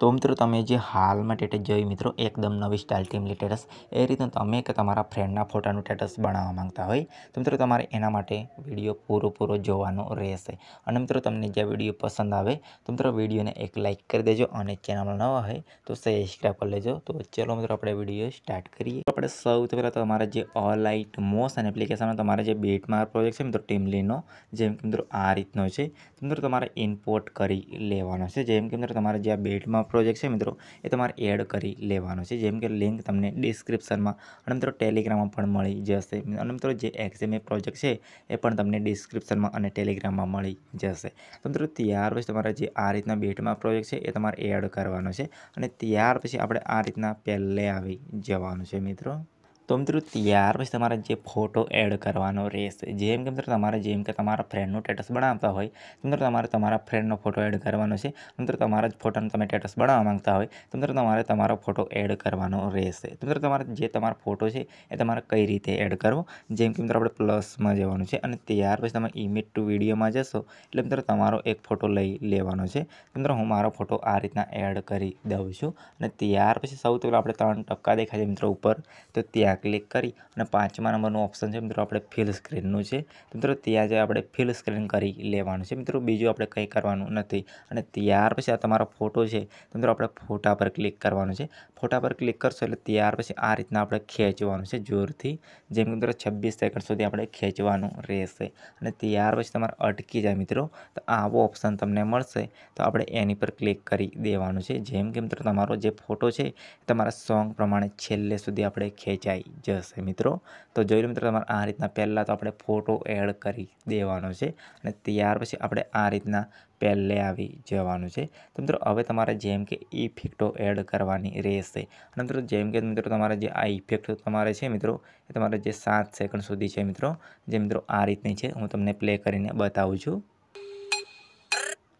તો મિત્રો તમે જે હાલમાં ટેટસ જોઈ મિત્રો એકદમ નવી સ્ટાઇલ ટીમલી ટેટસ એ રીતે તમે કે તમારા ફ્રેન્ડના ફોટાનું ટેટસ બનાવવા માગતા હોય તો મિત્રો તમારે એના માટે વિડીયો પૂરો પૂરો જોવાનો રહેશે અને મિત્રો તમને જે વિડીયો પસંદ આવે તો મિત્રો વિડીયોને એક લાઇક કરી દેજો અને ચેનલ નવા હોય તો સબસ્ક્રાઈબ કરી લેજો તો ચલો મિત્રો આપણે વિડીયો સ્ટાર્ટ કરીએ આપણે સૌથી પહેલાં તમારા જે ઓલાઇટ મોશન એપ્લિકેશનમાં તમારે જે બેટમાર પ્રોજેક્ટ છે મિત્રો ટીમલીનો જેમ કે મિત્રો આ રીતનો છે મિત્રો તમારે ઇમ્પોર્ટ કરી લેવાનો છે જેમ કે મિત્રો તમારે જે આ બેટમાં પ્રોજેક્ટ છે મિત્રો એ તમારે એડ કરી લેવાનો છે જેમ કે લિંક તમને ડિસ્ક્રિપ્શનમાં અને મિત્રો ટેલિગ્રામમાં પણ મળી જશે અને મિત્રો જે એક્ઝેમ પ્રોજેક્ટ છે એ પણ તમને ડિસ્ક્રિપ્શનમાં અને ટેલિગ્રામમાં મળી જશે તો મિત્રો ત્યાર પછી તમારે જે આ રીતના બેટમાં પ્રોજેક્ટ છે એ તમારે એડ કરવાનો છે અને ત્યાર પછી આપણે આ રીતના પહેલે આવી જવાનું છે મિત્રો તો મિત્રો ત્યાર પછી તમારે જે ફોટો એડ કરવાનો રહેશે જેમ કે મિત્રો તમારે જેમ કે તમારા ફ્રેન્ડનું સ્ટેટસ બનાવતા હોય તો મિત્રો તમારે તમારા ફ્રેન્ડનો ફોટો એડ કરવાનો છે મિત્રો તમારા જ ફોટોનો તમે સ્ટેટસ બનાવવા માંગતા હોય તો મિત્રો તમારે તમારો ફોટો એડ કરવાનો રહેશે તો મિત્રો તમારે જે તમારો ફોટો છે એ તમારે કઈ રીતે એડ કરવો જેમ કે મિત્રો આપણે પ્લસમાં જવાનું છે અને ત્યાર પછી તમે ઇમેજ ટુ વિડીયોમાં જશો એટલે મિત્રો તમારો એક ફોટો લઈ લેવાનો છે મિત્રો હું મારો ફોટો આ રીતના એડ કરી દઉં છું અને ત્યાર પછી સૌથી પહેલાં આપણે ત્રણ ટપકા દેખાય છે મિત્રો ઉપર તો ત્યાં ત્યાં ક્લિક કરી અને પાંચમા નંબરનું ઓપ્શન છે મિત્રો આપણે ફિલ સ્ક્રીનનું છે મિત્રો ત્યાં જે આપણે ફિલ સ્ક્રીન કરી લેવાનું છે મિત્રો બીજું આપણે કંઈ કરવાનું નથી અને ત્યાર પછી આ તમારો ફોટો છે મિત્રો આપણે ફોટા પર ક્લિક કરવાનું છે ફોટા પર ક્લિક કરશો એટલે ત્યાર પછી આ રીતના આપણે ખેંચવાનું છે જોરથી જેમ કે મિત્રો છવ્વીસ સેકન્ડ સુધી આપણે ખેંચવાનું રહેશે અને ત્યાર પછી તમારે અટકી જાય મિત્રો તો આવો ઓપ્શન તમને મળશે તો આપણે એની પર ક્લિક કરી દેવાનું છે જેમ કે મિત્રો તમારો જે ફોટો છે તમારા સોંગ પ્રમાણે છેલ્લે સુધી આપણે ખેંચાય જશે મિત્રો તો જોઈ લો મિત્રો તમારે આ રીતના પહેલાં તો આપણે ફોટો એડ કરી દેવાનો છે અને ત્યાર પછી આપણે આ રીતના પહેલે આવી જવાનું છે તો મિત્રો હવે તમારે જેમ કે ઇફેક્ટો એડ કરવાની રહેશે અને મિત્રો જેમ કે મિત્રો તમારે જે આ ઇફેક્ટ તમારે છે મિત્રો એ તમારે જે સાત સેકન્ડ સુધી છે મિત્રો જે મિત્રો આ રીતની છે હું તમને પ્લે કરીને બતાવું છું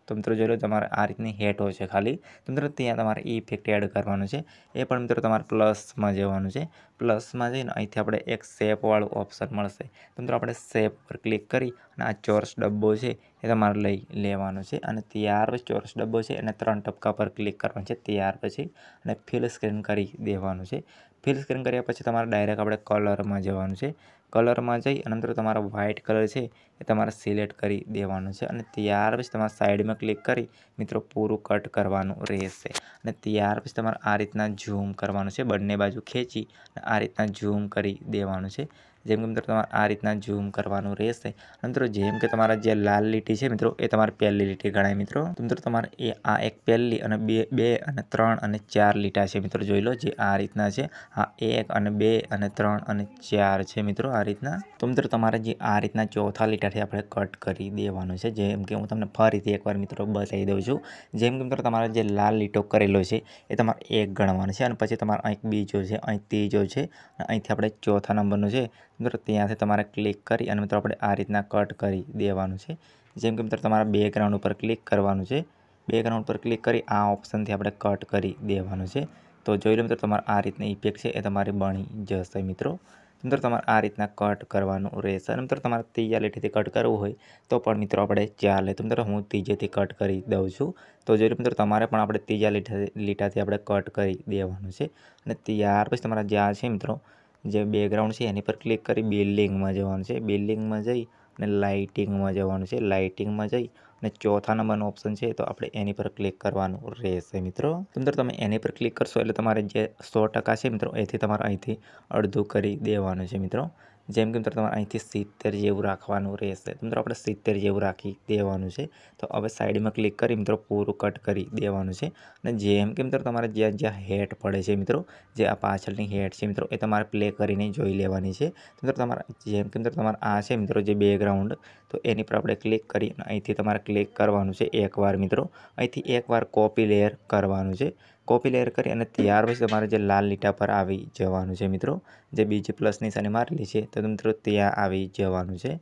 તો મિત્રો જોઈ લો તમારે આ રીતની હેટો છે ખાલી તો મિત્રો ત્યાં તમારે એ ઇફેક્ટ એડ કરવાનું છે એ પણ મિત્રો તમારે પ્લસમાં જવાનું છે પ્લસમાં જઈને અહીંથી આપણે એક શેપવાળું ઓપ્શન મળશે તો મિત્રો આપણે શેપ પર ક્લિક કરી અને આ ચોરસ ડબ્બો છે એ તમારે લઈ લેવાનો છે અને ત્યાર પછી ચોરસ ડબ્બો છે એને ત્રણ ટપકા પર ક્લિક કરવાનું છે ત્યાર પછી અને ફિલ સ્ક્રીન કરી દેવાનું છે ફિલ સ્ક્રીન કર્યા પછી તમારે ડાયરેક્ટ આપણે કલરમાં જવાનું છે કલરમાં જઈ અને મિત્રો તમારો વ્હાઇટ કલર છે એ તમારે સિલેક્ટ કરી દેવાનું છે અને ત્યાર પછી તમારે સાઈડમાં ક્લિક કરી મિત્રો પૂરું કટ કરવાનું રહેશે અને ત્યાર પછી તમારે આ રીતના ઝૂમ કરવાનું છે બંને બાજુ ખેંચી અને આ રીતના ઝૂમ કરી દેવાનું છે જેમ કે મિત્રો તમારે આ રીતના ઝૂમ કરવાનું રહેશે મિત્રો જેમ કે તમારા જે લાલ લીટી છે મિત્રો એ તમારે પહેલી લીટી ગણાય મિત્રો તો મિત્રો તમારે એ આ એક પહેલી અને બે બે અને ત્રણ અને ચાર લીટા છે મિત્રો જોઈ લો જે આ રીતના છે આ એક અને બે અને ત્રણ અને ચાર છે મિત્રો આ રીતના તો મિત્રો તમારે જે આ રીતના ચોથા લીટાથી આપણે કટ કરી દેવાનું છે જેમ કે હું તમને ફરીથી એકવાર મિત્રો બતાવી દઉં છું જેમ કે મિત્રો તમારે જે લાલ લીટો કરેલો છે એ તમારે એક ગણવાનો છે અને પછી તમારે અહીં બીજો છે અહીં ત્રીજો છે અને અહીંથી આપણે ચોથા નંબરનું છે મિત્રો ત્યાંથી તમારે ક્લિક કરી અને મિત્રો આપણે આ રીતના કટ કરી દેવાનું છે જેમ કે મિત્રો તમારા બેકગ્રાઉન્ડ ઉપર ક્લિક કરવાનું છે બેકગ્રાઉન્ડ ઉપર ક્લિક કરી આ ઓપ્શનથી આપણે કટ કરી દેવાનું છે તો જોઈ લો મિત્રો તમારે આ રીતની ઇફેક્ટ છે એ તમારી બની જશે મિત્રો મિત્રો તમારે આ રીતના કટ કરવાનું રહેશે અને મિત્રો તમારે ત્રીજા લીટીથી કટ કરવું હોય તો પણ મિત્રો આપણે ચાર લે તો મિત્રો હું ત્રીજેથી કટ કરી દઉં છું તો જોઈ જો મિત્રો તમારે પણ આપણે ત્રીજા લીટા લીટાથી આપણે કટ કરી દેવાનું છે અને ત્યાર પછી તમારા જ્યાં છે મિત્રો જે બેકગ્રાઉન્ડ છે એની પર ક્લિક કરી બિલ્ડિંગમાં જવાનું છે બિલ્ડિંગમાં જઈ અને લાઇટિંગમાં જવાનું છે લાઇટિંગમાં જઈ અને ચોથા નંબરનો ઓપ્શન છે તો આપણે એની પર ક્લિક કરવાનું રહેશે મિત્રો અંદર તમે એની પર ક્લિક કરશો એટલે તમારે જે સો ટકા છે મિત્રો એથી તમારે અહીંથી અડધું કરી દેવાનું છે મિત્રો જેમ કે મિત્રો તમારે અહીંથી સિત્તેર જેવું રાખવાનું રહેશે તો મિત્રો આપણે સિત્તેર જેવું રાખી દેવાનું છે તો હવે સાઈડમાં ક્લિક કરી મિત્રો પૂરું કટ કરી દેવાનું છે અને જેમ કે મિત્રો તમારે જ્યાં જ્યાં હેટ પડે છે મિત્રો જે આ પાછળની હેટ છે મિત્રો એ તમારે પ્લે કરીને જોઈ લેવાની છે મિત્રો તમારા જેમ કે મિત્રો તમારે આ છે મિત્રો જે બેકગ્રાઉન્ડ તો એની પર આપણે ક્લિક કરી અહીંથી તમારે ક્લિક કરવાનું છે એકવાર મિત્રો અહીંથી એકવાર કોપી લેયર કરવાનું છે કોપી લેયર કરી અને ત્યાર પછી તમારે જે લાલ લીટા પર આવી જવાનું છે મિત્રો જે બીજી પ્લસની નિશાની મારેલી છે તો મિત્રો ત્યાં આવી જવાનું છે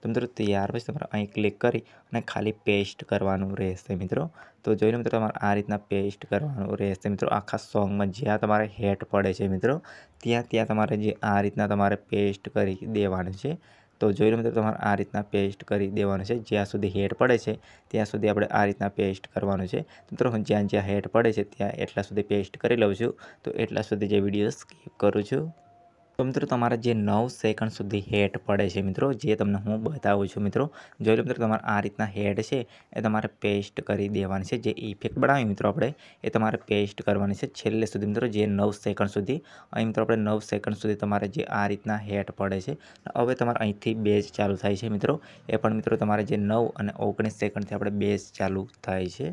તો મિત્રો ત્યાર પછી તમારે અહીં ક્લિક કરી અને ખાલી પેસ્ટ કરવાનું રહેશે મિત્રો તો જોઈને મિત્રો તમારે આ રીતના પેસ્ટ કરવાનું રહેશે મિત્રો આખા સોંગમાં જ્યાં તમારે હેટ પડે છે મિત્રો ત્યાં ત્યાં તમારે જે આ રીતના તમારે પેસ્ટ કરી દેવાનું છે તો જોઈ લો મિત્રો તમારે આ રીતના પેસ્ટ કરી દેવાનું છે જ્યાં સુધી હેડ પડે છે ત્યાં સુધી આપણે આ રીતના પેસ્ટ કરવાનું છે મિત્રો હું જ્યાં જ્યાં હેડ પડે છે ત્યાં એટલા સુધી પેસ્ટ કરી લઉં છું તો એટલા સુધી જે વિડીયો સ્કીપ કરું છું તો મિત્રો તમારા જે નવ સેકન્ડ સુધી હેડ પડે છે મિત્રો જે તમને હું બતાવું છું મિત્રો જોઈ લો મિત્રો તમારે આ રીતના હેડ છે એ તમારે પેસ્ટ કરી દેવાની છે જે ઇફેક્ટ બનાવી મિત્રો આપણે એ તમારે પેસ્ટ કરવાની છે છેલ્લે સુધી મિત્રો જે નવ સેકન્ડ સુધી અહીં મિત્રો આપણે નવ સેકન્ડ સુધી તમારે જે આ રીતના હેડ પડે છે હવે તમારે અહીંથી બેઝ ચાલુ થાય છે મિત્રો એ પણ મિત્રો તમારે જે નવ અને ઓગણીસ સેકન્ડથી આપણે બેઝ ચાલુ થાય છે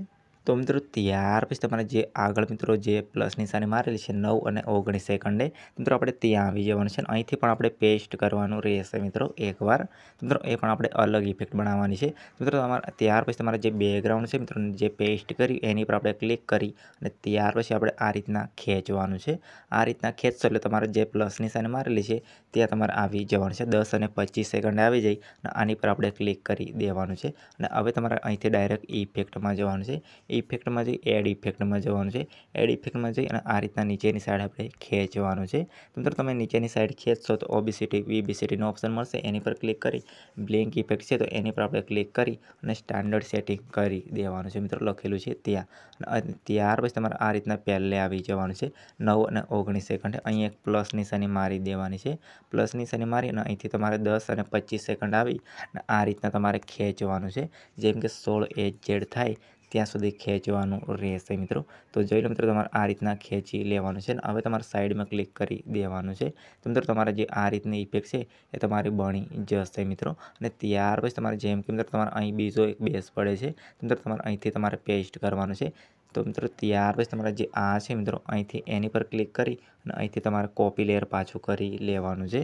તો મિત્રો ત્યાર પછી તમારે જે આગળ મિત્રો જે પ્લસ નિશાની મારેલી છે નવ અને ઓગણીસ સેકન્ડે મિત્રો આપણે ત્યાં આવી જવાનું છે અને અહીંથી પણ આપણે પેસ્ટ કરવાનું રહેશે મિત્રો એકવાર મિત્રો એ પણ આપણે અલગ ઇફેક્ટ બનાવવાની છે મિત્રો તમારે ત્યાર પછી તમારે જે બેકગ્રાઉન્ડ છે મિત્રો જે પેસ્ટ કરી એની પર આપણે ક્લિક કરી અને ત્યાર પછી આપણે આ રીતના ખેંચવાનું છે આ રીતના ખેંચશો એટલે તમારે જે પ્લસ નિશાની મારેલી છે ત્યાં તમારે આવી જવાનું છે દસ અને પચીસ સેકન્ડે આવી જાય અને આની પર આપણે ક્લિક કરી દેવાનું છે અને હવે તમારે અહીંથી ડાયરેક્ટ ઇફેક્ટમાં જવાનું છે ઇફેક્ટમાં જઈ એડ ઇફેક્ટમાં જવાનું છે એડ ઇફેક્ટમાં જઈ અને આ રીતના નીચેની સાઈડ આપણે ખેંચવાનું છે તો તમે નીચેની સાઈડ ખેંચશો તો ઓબીસીટી વીબીસીટીનો ઓપ્શન મળશે એની પર ક્લિક કરી બ્લિંક ઇફેક્ટ છે તો એની પર આપણે ક્લિક કરી અને સ્ટાન્ડર્ડ સેટિંગ કરી દેવાનું છે મિત્રો લખેલું છે ત્યાં અને ત્યાર પછી તમારે આ રીતના પહેલે આવી જવાનું છે નવ અને ઓગણીસ સેકન્ડ અહીં એક પ્લસ નિશાની મારી દેવાની છે પ્લસ નિશાની મારી અને અહીંથી તમારે દસ અને પચીસ સેકન્ડ આવી અને આ રીતના તમારે ખેંચવાનું છે જેમ કે સોળ એચ જેડ થાય ત્યાં સુધી ખેંચવાનું રહેશે મિત્રો તો જોઈ લો મિત્રો તમારે આ રીતના ખેંચી લેવાનું છે અને હવે તમારે સાઈડમાં ક્લિક કરી દેવાનું છે તો મિત્રો તમારે જે આ રીતની ઇફેક્ટ છે એ તમારી બની જશે મિત્રો અને ત્યાર પછી તમારે જેમ કે મિત્રો તમારે અહીં બીજો એક બેસ પડે છે તો મિત્રો તમારે અહીંથી તમારે પેસ્ટ કરવાનું છે તો મિત્રો ત્યાર પછી તમારા જે આ છે મિત્રો અહીંથી એની પર ક્લિક કરી અને અહીંથી તમારે કોપી લેયર પાછું કરી લેવાનું છે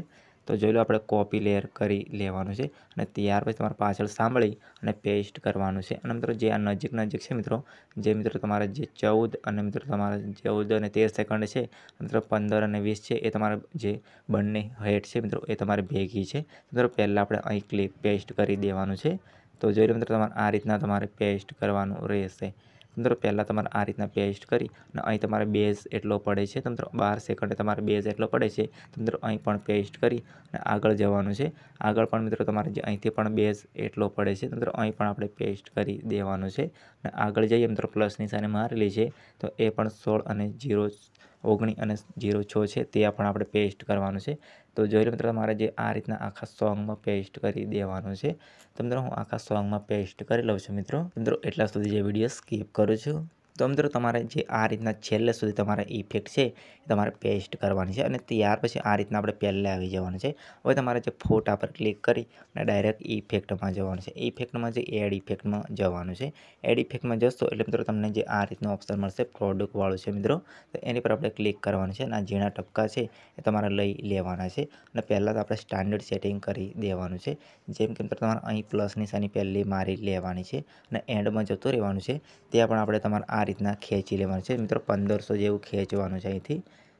તો જોઈ લો આપણે કોપી લેયર કરી લેવાનું છે અને ત્યાર પછી તમારે પાછળ સાંભળી અને પેસ્ટ કરવાનું છે અને મિત્રો જે આ નજીક નજીક છે મિત્રો જે મિત્રો તમારા જે ચૌદ અને મિત્રો તમારા ચૌદ અને તેર સેકન્ડ છે મિત્રો પંદર અને વીસ છે એ તમારા જે બંને હેટ છે મિત્રો એ તમારે ભેગી છે મિત્રો પહેલાં આપણે અહીં ક્લિક પેસ્ટ કરી દેવાનું છે તો જોઈ લો મિત્રો તમારે આ રીતના તમારે પેસ્ટ કરવાનું રહેશે તંત્ર પહેલાં તમારે આ રીતના પેસ્ટ કરી અને અહીં તમારે બેઝ એટલો પડે છે તંત્ર બાર સેકન્ડે તમારે બેઝ એટલો પડે છે તંત્ર અહીં પણ પેસ્ટ કરી અને આગળ જવાનું છે આગળ પણ મિત્રો તમારે અહીંથી પણ બેઝ એટલો પડે છે તંત્ર અહીં પણ આપણે પેસ્ટ કરી દેવાનું છે અને આગળ જઈએ મિત્રો પ્લસ નિશાને મારેલી છે તો એ પણ સોળ અને જીરો ઓગણી અને જીરો છ છે તે પણ આપણે પેસ્ટ કરવાનું છે તો જોઈ લો મિત્રો તમારે જે આ રીતના આખા સોંગમાં પેસ્ટ કરી દેવાનું છે તો મિત્રો હું આખા સોંગમાં પેસ્ટ કરી લઉં છું મિત્રો મિત્રો એટલા સુધી જે વિડીયો સ્કીપ કરું છું તો મિત્રો તમારે જે આ રીતના છેલ્લે સુધી તમારે ઇફેક્ટ છે એ તમારે પેસ્ટ કરવાની છે અને ત્યાર પછી આ રીતના આપણે પહેલે આવી જવાનું છે હવે તમારે જે ફોટા પર ક્લિક કરી અને ડાયરેક્ટ ઇફેક્ટમાં જવાનું છે ઇફેક્ટમાં જે એડ ઇફેક્ટમાં જવાનું છે એડ ઇફેક્ટમાં જશો એટલે મિત્રો તમને જે આ રીતનું ઓપ્શન મળશે પ્રોડક્ટવાળું છે મિત્રો તો એની પર આપણે ક્લિક કરવાનું છે અને આ ઝીણા ટપકા છે એ તમારે લઈ લેવાના છે અને પહેલાં તો આપણે સ્ટાન્ડર્ડ સેટિંગ કરી દેવાનું છે જેમ કે તમારે અહીં પ્લસની સાની પહેલી મારી લેવાની છે અને એન્ડમાં જતું રહેવાનું છે તે પણ આપણે તમારે આ આ રીતના ખેંચી લેવાનું છે મિત્રો પંદરસો જેવું ખેંચવાનું છે અહીંથી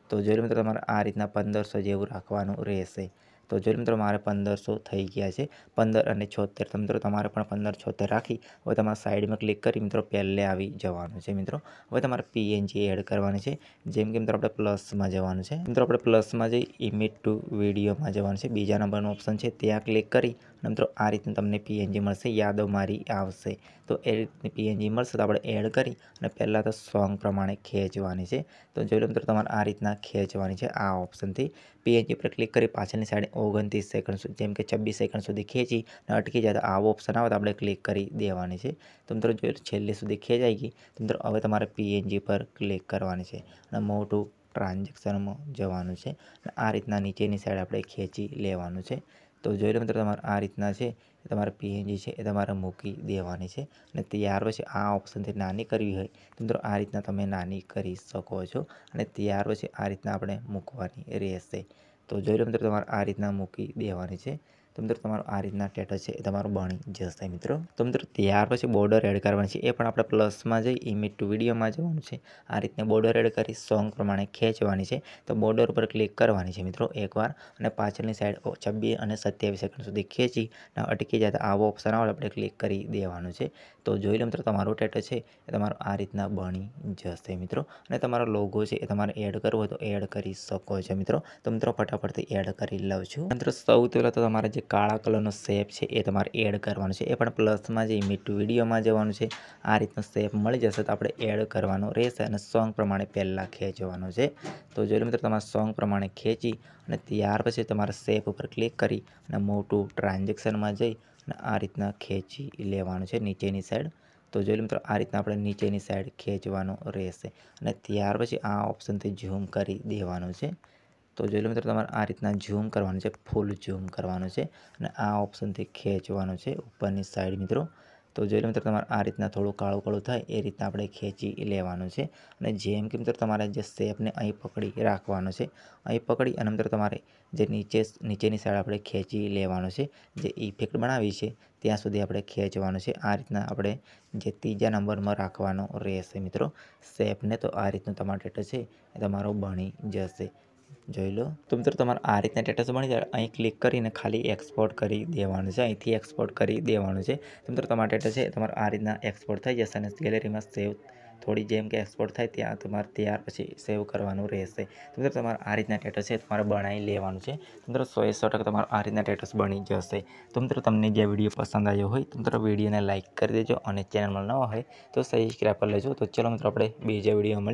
તો જો મિત્રો તમારે આ રીતના પંદરસો જેવું રાખવાનું રહેશે તો જો મિત્રો મારે પંદરસો થઈ ગયા છે પંદર અને છોતેર તો મિત્રો તમારે પણ પંદર છોતેર રાખી હવે તમારા સાઈડમાં ક્લિક કરી મિત્રો પહેલે આવી જવાનું છે મિત્રો હવે તમારે પીએનજી એડ કરવાની છે જેમ કે મિત્રો આપણે પ્લસમાં જવાનું છે મિત્રો આપણે પ્લસમાં જઈ ઇમિટ ટુ વિડીયોમાં જવાનું છે બીજા નંબરનું ઓપ્શન છે ત્યાં ક્લિક કરી મિત્રો આ રીતનું તમને પીએનજી મળશે યાદો મારી આવશે તો એ રીતની પીએનજી મળશે તો આપણે એડ કરી અને પહેલાં તો સોંગ પ્રમાણે ખેંચવાની છે તો જોઈ લો મિત્રો તમારે આ રીતના ખેંચવાની છે આ ઓપ્શનથી પીએનજી પર ક્લિક કરી પાછળની સાઈડે ઓગણત્રીસ સેકન્ડ સુધી જેમ કે છવ્વીસ સેકન્ડ સુધી ખેંચી અને અટકી જાય તો આવો ઓપ્શન આવે તો આપણે ક્લિક કરી દેવાની છે તો મિત્રો જોઈ છેલ્લી સુધી ખેંચાઈ ગઈ તો મિત્રો હવે તમારે પીએનજી પર ક્લિક કરવાની છે અને મોટું ટ્રાન્ઝેક્શનમાં જવાનું છે અને આ રીતના નીચેની સાઈડ આપણે ખેંચી લેવાનું છે તો જોઈ લો મિત્રો તમારે આ રીતના છે એ તમારે પીએનજી છે એ તમારે મૂકી દેવાની છે અને ત્યાર પછી આ ઓપ્શનથી નાની કરવી હોય તો મિત્રો આ રીતના તમે નાની કરી શકો છો અને ત્યાર પછી આ રીતના આપણે મૂકવાની રહેશે તો જોઈ લો મિત્રો તમારે આ રીતના મૂકી દેવાની છે તો મિત્રો તમારું આ રીતના ટેટર છે એ તમારું બની જશે મિત્રો તો મિત્રો ત્યાર પછી બોર્ડર એડ કરવાની છે એ પણ આપણે પ્લસમાં જઈ ઇમેજ ટુ વિડીયોમાં જવાનું છે આ રીતને બોર્ડર એડ કરી સોંગ પ્રમાણે ખેંચવાની છે તો બોર્ડર ઉપર ક્લિક કરવાની છે મિત્રો એકવાર અને પાછળની સાઈડ છવ્વીસ અને સત્યાવીસ સેકન્ડ સુધી ખેંચી અટકી જાય તો આવો ઓપ્શન આવે આપણે ક્લિક કરી દેવાનું છે તો જોઈ લો મિત્રો તમારું ટેટ છે એ તમારો આ રીતના બની જશે મિત્રો અને તમારો લોગો છે એ તમારે એડ કરવો હોય તો એડ કરી શકો છો મિત્રો તો મિત્રો ફટાફટથી એડ કરી લઉં છું મિત્રો સૌથી પહેલાં તો તમારે જે કાળા કલરનો શેપ છે એ તમારે એડ કરવાનો છે એ પણ પ્લસમાં જે મીઠું વિડીયોમાં જવાનું છે આ રીતનો સેપ મળી જશે તો આપણે એડ કરવાનો રહેશે અને સોંગ પ્રમાણે પહેલાં ખેંચવાનો છે તો જોઈ લો મિત્રો તમારા સોંગ પ્રમાણે ખેંચી અને ત્યાર પછી તમારા શેપ ઉપર ક્લિક કરી અને મોટું ટ્રાન્ઝેક્શનમાં જઈ આ રીતના ખેંચી લેવાનું છે નીચેની સાઈડ તો જોઈ લો મિત્રો આ રીતના આપણે નીચેની સાઈડ ખેંચવાનો રહેશે અને ત્યાર પછી આ ઓપ્શનથી ઝૂમ કરી દેવાનું છે તો જોઈ લો મિત્રો તમારે આ રીતના ઝૂમ કરવાનું છે ફૂલ ઝૂમ કરવાનું છે અને આ ઓપ્શનથી ખેંચવાનું છે ઉપરની સાઈડ મિત્રો તો જોઈ લો મિત્રો તમારે આ રીતના થોડું કાળું કાળું થાય એ રીતના આપણે ખેંચી લેવાનું છે અને જેમ કે મિત્રો તમારે જે શેપને અહીં પકડી રાખવાનો છે અહીં પકડી અને મિત્રો તમારે જે નીચે નીચેની સાઈડ આપણે ખેંચી લેવાનું છે જે ઇફેક્ટ બનાવી છે ત્યાં સુધી આપણે ખેંચવાનું છે આ રીતના આપણે જે ત્રીજા નંબરમાં રાખવાનો રહેશે મિત્રો શેપને તો આ રીતનું તમારું ટેટર છે એ તમારો બની જશે જોઈ લો તો મિત્રો તમારે આ રીતના સ્ટેટસ બની જાય અહીં ક્લિક કરીને ખાલી એક્સપોર્ટ કરી દેવાનું છે અહીંથી એક્સપોર્ટ કરી દેવાનું છે તો મિત્રો તમારા ટેટસ છે તમારે આ રીતના એક્સપોર્ટ થઈ જશે અને ગેલેરીમાં સેવ થોડી જેમ કે એક્સપોર્ટ થાય ત્યાં તમારે ત્યાર પછી સેવ કરવાનું રહેશે તો મિત્રો તમારે આ રીતના સ્ટેટસ છે તમારે બનાવી લેવાનું છે તો મિત્રો સો એ સો ટકા તમારે આ રીતના સ્ટેટસ બની જશે તો મિત્રો તમને જે વિડીયો પસંદ આવ્યો હોય તો મિત્રો વિડીયોને લાઇક કરી દેજો અને ચેનલમાં ન હોય તો સબસ્ક્રાઈબ કરી લેજો તો ચલો મિત્રો આપણે બીજા વિડીયો મળી